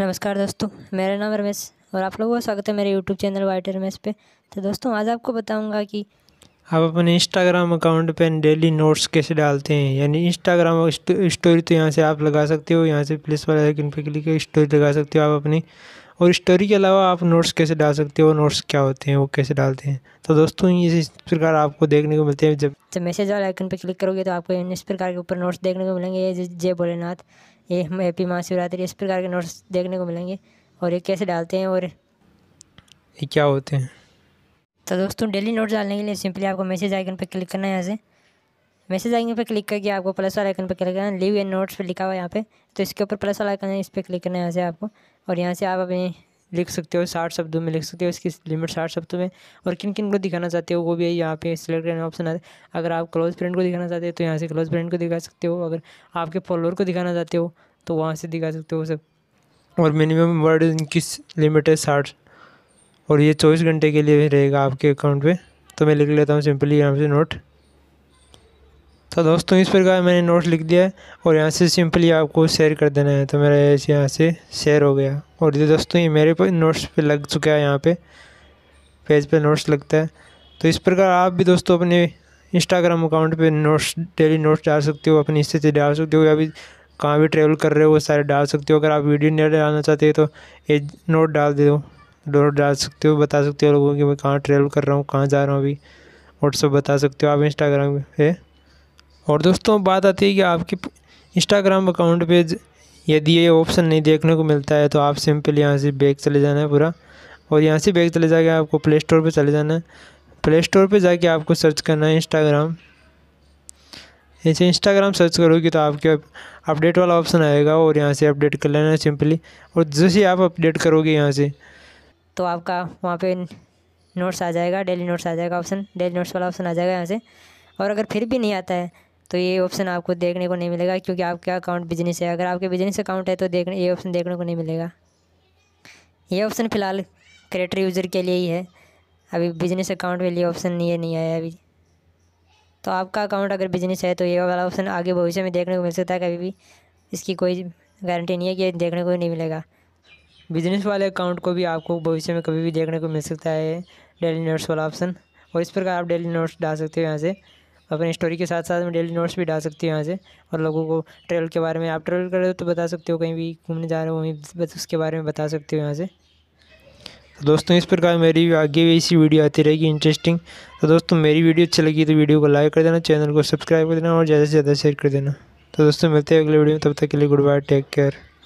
नमस्कार दोस्तों मेरा नाम रमेश और आप लोगों का स्वागत है मेरे यूट्यूब चैनल वाइट रमेश पे तो दोस्तों आज आपको बताऊंगा कि आप अपने इंस्टाग्राम अकाउंट पे डेली नोट्स कैसे डालते हैं यानी इंस्टाग्राम स्टोरी तो यहाँ से आप लगा सकते हो यहाँ से प्लेस वाले आइकन पे क्लिक स्टोरी लगा सकते हो आप अपनी और स्टोरी के अलावा आप नोट्स कैसे डाल सकते हो नोट्स क्या होते हैं वो कैसे डालते हैं तो दोस्तों इस प्रकार आपको देखने को मिलते हैं जब जब तो मैसेज वाले आइकन पर क्लिक करोगे तो आपको इस प्रकार के ऊपर नोट्स देखने को मिलेंगे जय भोलेनाथ ये हम हैप्पी महाशिवरात्रि इस प्रकार के नोट्स देखने को मिलेंगे और ये कैसे डालते हैं और ये क्या होते हैं तो दोस्तों डेली नोट्स डालने के लिए सिंपली आपको मैसेज आइकन पर क्लिक करना है यहाँ से मैसेज आइकन पर क्लिक करके आपको प्लस वाला आइकन पर क्लिक करना है लीव एंड नोट्स पर लिखा हुआ है यहाँ पे तो इसके ऊपर प्लस वाला आइकन है इस पर क्लिक करना है यहाँ से आपको और यहाँ से आप अपने लिख सकते हो साठ शब्दों में लिख सकते हो इसकी लिमिट साठ शब्दों में और किन किन को दिखाना चाहते हो वो भी यहाँ पे सिलेक्ट करने ऑप्शन आता है अगर आप क्लोज फ्रेंड को दिखाना चाहते हो तो यहाँ से क्लोज फ्रेंड को दिखा सकते हो अगर आपके फॉलोअर को दिखाना चाहते हो तो वहाँ से दिखा सकते हो सब और मिनिमम वर्ड इनकी लिमिट है साठ और ये चौबीस घंटे के लिए रहेगा आपके अकाउंट पर तो मैं लिख लेता हूँ सिंपली यहाँ से नोट तो दोस्तों इस प्रकार मैंने नोट लिख दिया है और यहाँ से सिंपली आपको शेयर कर देना है तो मेरा यहाँ से शेयर हो गया और ये दोस्तों ये मेरे पर नोट्स पे लग चुका है यहाँ पे पेज पे नोट्स लगता है तो इस प्रकार आप भी दोस्तों अपने इंस्टाग्राम अकाउंट पे नोट्स डेली नोट्स डाल सकते हो अपनी स्थिति डाल सकते हो या भी कहाँ भी ट्रेवल कर रहे हो वो सारे डाल सकते हो अगर आप वीडियो नहीं डालना चाहते हो तो ये नोट डाल दे दो नोट डाल सकते हो बता सकते हो लोगों की मैं कहाँ ट्रेवल कर रहा हूँ कहाँ जा रहा हूँ अभी व्हाट्सअप बता सकते हो आप इंस्टाग्राम पे और दोस्तों बात आती है कि आपके इंस्टाग्राम अकाउंट पे यदि ये ऑप्शन नहीं देखने को मिलता है तो आप सिंपल यहाँ से बैग चले जाना है पूरा और यहाँ से बैग चले जाके आपको प्ले स्टोर पर चले जाना है प्ले स्टोर पर जाके आपको सर्च करना है इंस्टाग्राम ऐसे इंस्टाग्राम सर्च करोगे तो आपके अपडेट वाला ऑप्शन आएगा और यहाँ से अपडेट कर लेना है सिंपली और जैसे आप अपडेट करोगे यहाँ से तो आपका वहाँ पे नोट्स आ जाएगा डेली नोट्स आ जाएगा ऑप्शन डेली नोट्स वाला ऑप्शन आ जाएगा यहाँ से और अगर फिर भी नहीं आता है तो ये ऑप्शन आपको देखने को नहीं मिलेगा क्योंकि आपका अकाउंट बिजनेस है अगर आपके बिजनेस अकाउंट है तो देखने ये ऑप्शन देखने को नहीं मिलेगा ये ऑप्शन फ़िलहाल क्रिएटर यूज़र के लिए ही है अभी बिजनेस अकाउंट के लिए ऑप्शन ये नहीं आया अभी तो आपका अकाउंट अगर बिजनेस है तो ये वाला ऑप्शन आगे भविष्य में देखने को मिल सकता है कभी भी इसकी कोई गारंटी नहीं है कि देखने को नहीं मिलेगा बिजनेस वाले अकाउंट को भी आपको भविष्य में कभी भी देखने को मिल सकता है डेली नोट्स वाला ऑप्शन और इस प्रकार आप डेली नोट्स डाल सकते हो यहाँ से अपनी स्टोरी के साथ साथ में डेली नोट्स भी डाल सकते हो यहाँ से और लोगों को ट्रेवल के बारे में आप ट्रेवल कर रहे हो तो बता सकते हो कहीं भी घूमने जा रहे हो वहीं उसके बारे में बता सकते हो यहाँ से तो दोस्तों इस प्रकार मेरी भी आगे भी ऐसी वीडियो आती रहेगी इंटरेस्टिंग तो दोस्तों मेरी वीडियो अच्छी लगी तो वीडियो को लाइक कर देना चैनल को सब्सक्राइब कर देना और ज़्यादा से ज़्यादा शेयर कर देना तो दोस्तों मिलते हैं अगले वीडियो में तब तक के लिए गुड बाय टेक केयर